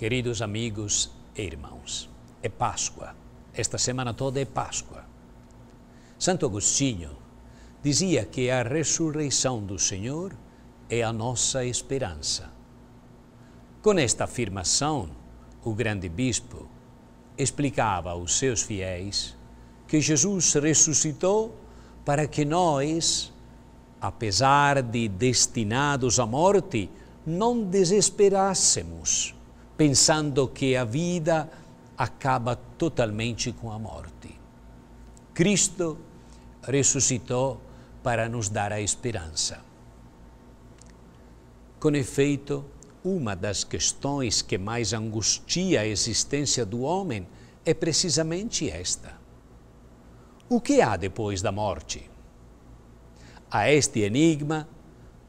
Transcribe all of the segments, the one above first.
Queridos amigos e irmãos, é Páscoa. Esta semana toda é Páscoa. Santo Agostinho dizia que a ressurreição do Senhor é a nossa esperança. Com esta afirmação, o grande bispo explicava aos seus fiéis que Jesus ressuscitou para que nós, apesar de destinados à morte, não desesperássemos pensando que a vida acaba totalmente com a morte. Cristo ressuscitou para nos dar a esperança. Com efeito, uma das questões que mais angustia a existência do homem é precisamente esta: o que há depois da morte? A este enigma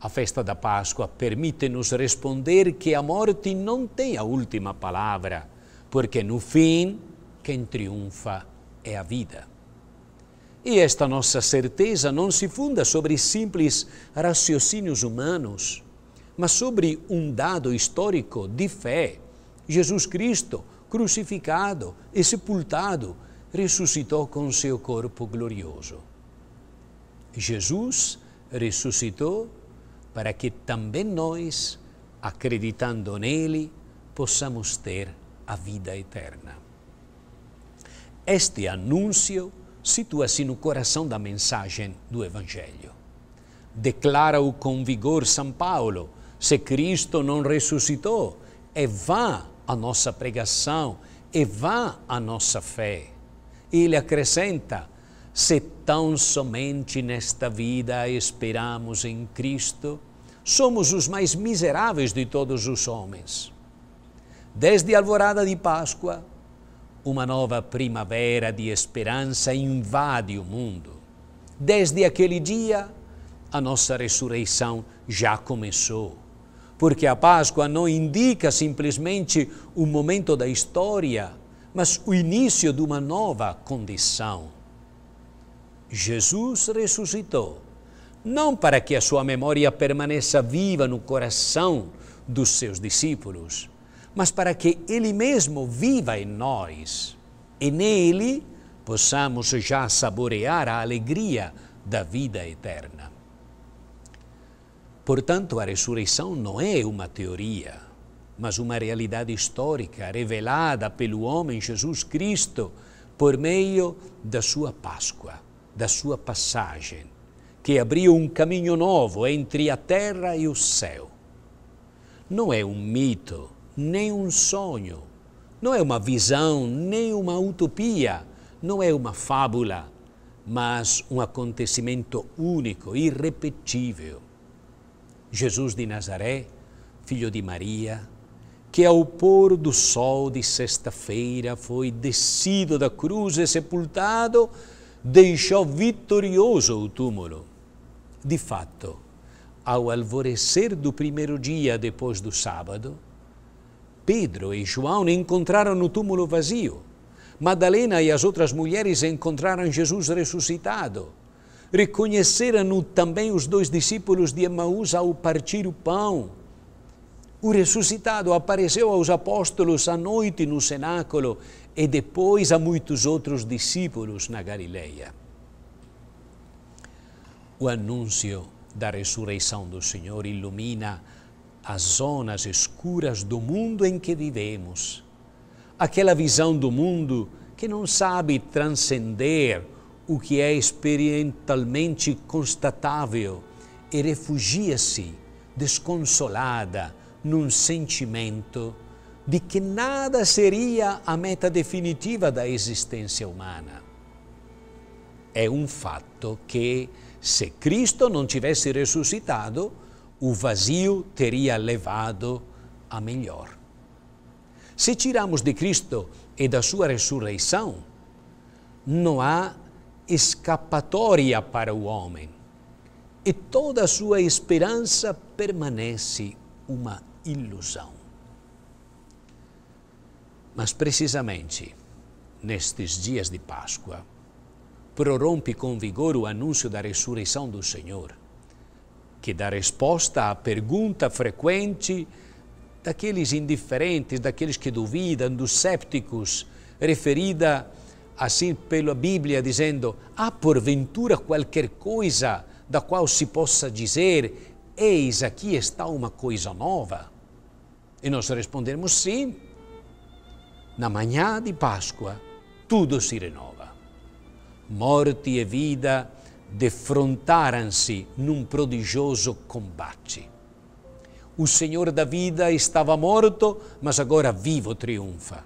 a festa da Páscoa permite-nos responder que a morte não tem a última palavra, porque no fim, quem triunfa é a vida. E esta nossa certeza não se funda sobre simples raciocínios humanos, mas sobre um dado histórico de fé. Jesus Cristo, crucificado e sepultado, ressuscitou com seu corpo glorioso. Jesus ressuscitou para que também nós, acreditando nele, possamos ter a vida eterna. Este anúncio situa-se assim no coração da mensagem do Evangelho. Declara-o com vigor São Paulo: se Cristo não ressuscitou, é vã a nossa pregação, é vã a nossa fé. Ele acrescenta: se tão somente nesta vida esperamos em Cristo, somos os mais miseráveis de todos os homens. Desde a alvorada de Páscoa, uma nova primavera de esperança invade o mundo. Desde aquele dia, a nossa ressurreição já começou. Porque a Páscoa não indica simplesmente um momento da história, mas o início de uma nova condição Jesus ressuscitou, não para que a sua memória permaneça viva no coração dos seus discípulos, mas para que ele mesmo viva em nós e nele possamos já saborear a alegria da vida eterna. Portanto, a ressurreição não é uma teoria, mas uma realidade histórica revelada pelo homem Jesus Cristo por meio da sua Páscoa da sua passagem, que abriu um caminho novo entre a terra e o céu. Não é um mito, nem um sonho, não é uma visão, nem uma utopia, não é uma fábula, mas um acontecimento único, irrepetível. Jesus de Nazaré, filho de Maria, que ao pôr do sol de sexta-feira foi descido da cruz e sepultado, deixou vitorioso o túmulo. De fato, ao alvorecer do primeiro dia depois do sábado, Pedro e João encontraram o túmulo vazio. Madalena e as outras mulheres encontraram Jesus ressuscitado. Reconheceram também os dois discípulos de Emaús ao partir o pão. O ressuscitado apareceu aos apóstolos à noite no cenáculo e depois a muitos outros discípulos na Galileia. O anúncio da ressurreição do Senhor ilumina as zonas escuras do mundo em que vivemos. Aquela visão do mundo que não sabe transcender o que é experimentalmente constatável e refugia-se, desconsolada, num sentimento de que nada seria a meta definitiva da existência humana. É um fato que, se Cristo não tivesse ressuscitado, o vazio teria levado a melhor. Se tiramos de Cristo e da sua ressurreição, não há escapatória para o homem e toda a sua esperança permanece uma ilusão. Mas precisamente nestes dias de Páscoa, prorrompe com vigor o anúncio da ressurreição do Senhor, que dá resposta à pergunta frequente daqueles indiferentes, daqueles que duvidam, dos cépticos, referida assim pela Bíblia, dizendo: há porventura qualquer coisa da qual se possa dizer, eis aqui está uma coisa nova? E nós respondemos: sim, na manhã de Páscoa, tudo se renova. Morte e vida defrontaram-se num prodigioso combate. O Senhor da vida estava morto, mas agora vivo triunfa.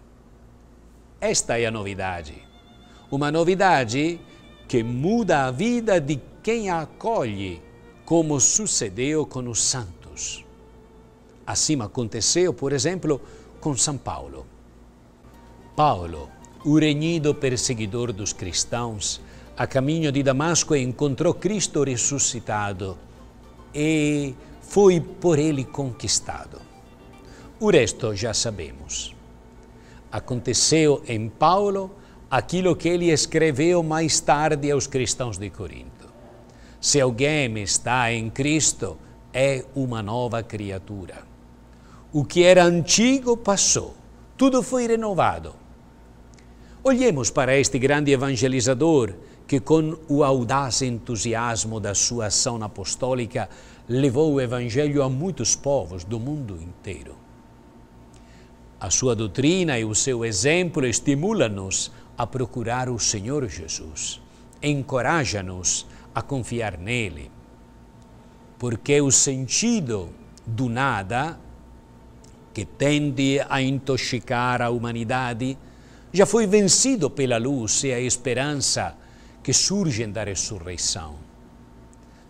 Esta é a novidade. Uma novidade que muda a vida de quem a acolhe, como sucedeu com os santos. Assim aconteceu, por exemplo, com São Paulo. Paulo, o renhido perseguidor dos cristãos, a caminho de Damasco encontrou Cristo ressuscitado e foi por ele conquistado. O resto já sabemos. Aconteceu em Paulo aquilo que ele escreveu mais tarde aos cristãos de Corinto. Se alguém está em Cristo, é uma nova criatura. O que era antigo passou, tudo foi renovado Olhemos para este grande evangelizador que, com o audaz entusiasmo da sua ação apostólica, levou o Evangelho a muitos povos do mundo inteiro. A sua doutrina e o seu exemplo estimulam-nos a procurar o Senhor Jesus, encoraja-nos a confiar nele, porque o sentido do nada, que tende a intoxicar a humanidade, já foi vencido pela luz e a esperança que surgem da ressurreição.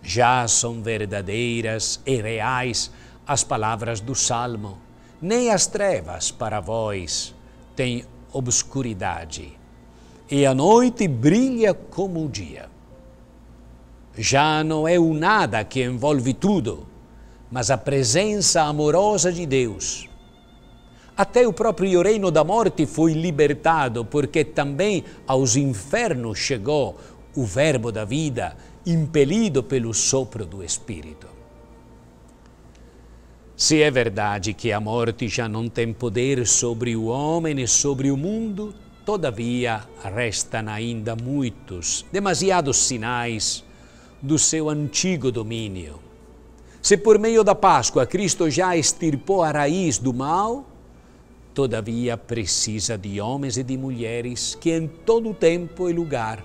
Já são verdadeiras e reais as palavras do Salmo. Nem as trevas para vós têm obscuridade, e a noite brilha como o dia. Já não é o nada que envolve tudo, mas a presença amorosa de Deus até o próprio reino da morte foi libertado, porque também aos infernos chegou o Verbo da vida, impelido pelo sopro do Espírito. Se é verdade que a morte já não tem poder sobre o homem e sobre o mundo, todavia restam ainda muitos, demasiados sinais do seu antigo domínio. Se por meio da Páscoa Cristo já extirpou a raiz do mal, Todavia precisa de homens e de mulheres que em todo tempo e lugar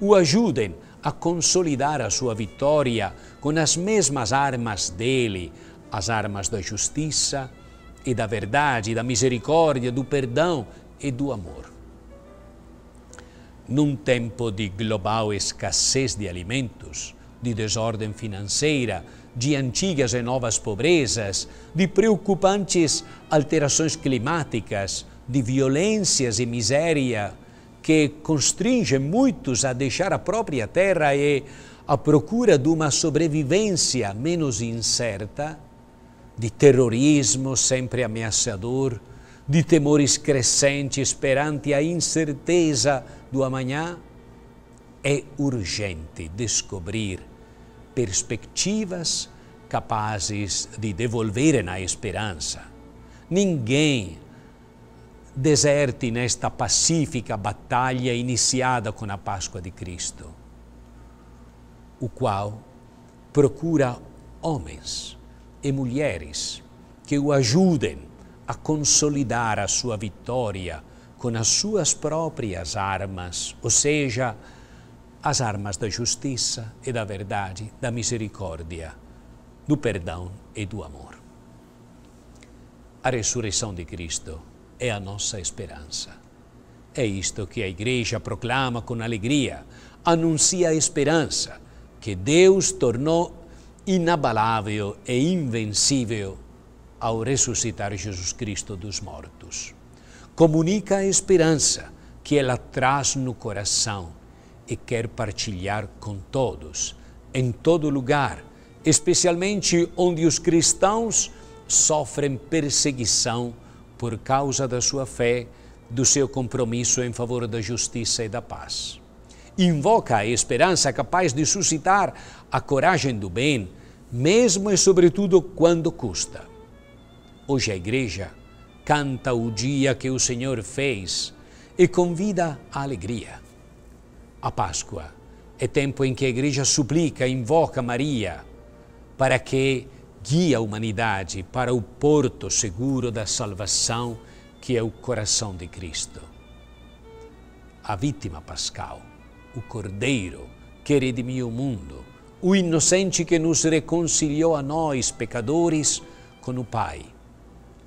o ajudem a consolidar a sua vitória com as mesmas armas dele, as armas da justiça e da verdade, da misericórdia, do perdão e do amor. Num tempo de global escassez de alimentos, de desordem financeira, de antigas e novas pobrezas, de preocupantes alterações climáticas, de violências e miséria, que constringe muitos a deixar a própria terra e à procura de uma sobrevivência menos incerta, de terrorismo sempre ameaçador, de temores crescentes perante a incerteza do amanhã, é urgente descobrir perspectivas capazes de devolverem a esperança. Ninguém deserte nesta pacífica batalha iniciada com a Páscoa de Cristo, o qual procura homens e mulheres que o ajudem a consolidar a sua vitória com as suas próprias armas, ou seja, as armas da justiça e da verdade, da misericórdia, do perdão e do amor. A ressurreição de Cristo é a nossa esperança. É isto que a Igreja proclama com alegria, anuncia a esperança que Deus tornou inabalável e invencível ao ressuscitar Jesus Cristo dos mortos. Comunica a esperança que ela traz no coração e quer partilhar com todos, em todo lugar, especialmente onde os cristãos sofrem perseguição por causa da sua fé, do seu compromisso em favor da justiça e da paz. Invoca a esperança capaz de suscitar a coragem do bem, mesmo e sobretudo quando custa. Hoje a Igreja canta o dia que o Senhor fez e convida à alegria a Páscoa. É tempo em que a igreja suplica, invoca Maria para que guie a humanidade para o porto seguro da salvação que é o coração de Cristo. A vítima pascal, o cordeiro que redimiu o mundo, o inocente que nos reconciliou a nós, pecadores, com o Pai.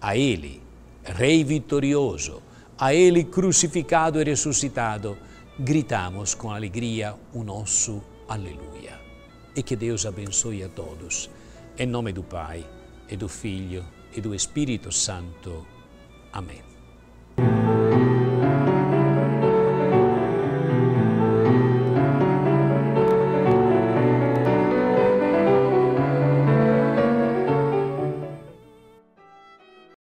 A Ele, Rei vitorioso, a Ele crucificado e ressuscitado, gritamos con alegría un osso Alleluia. E che Deus abençoe a todos. Em nome do Pai, e do Filho, e do Espírito Santo. Amém.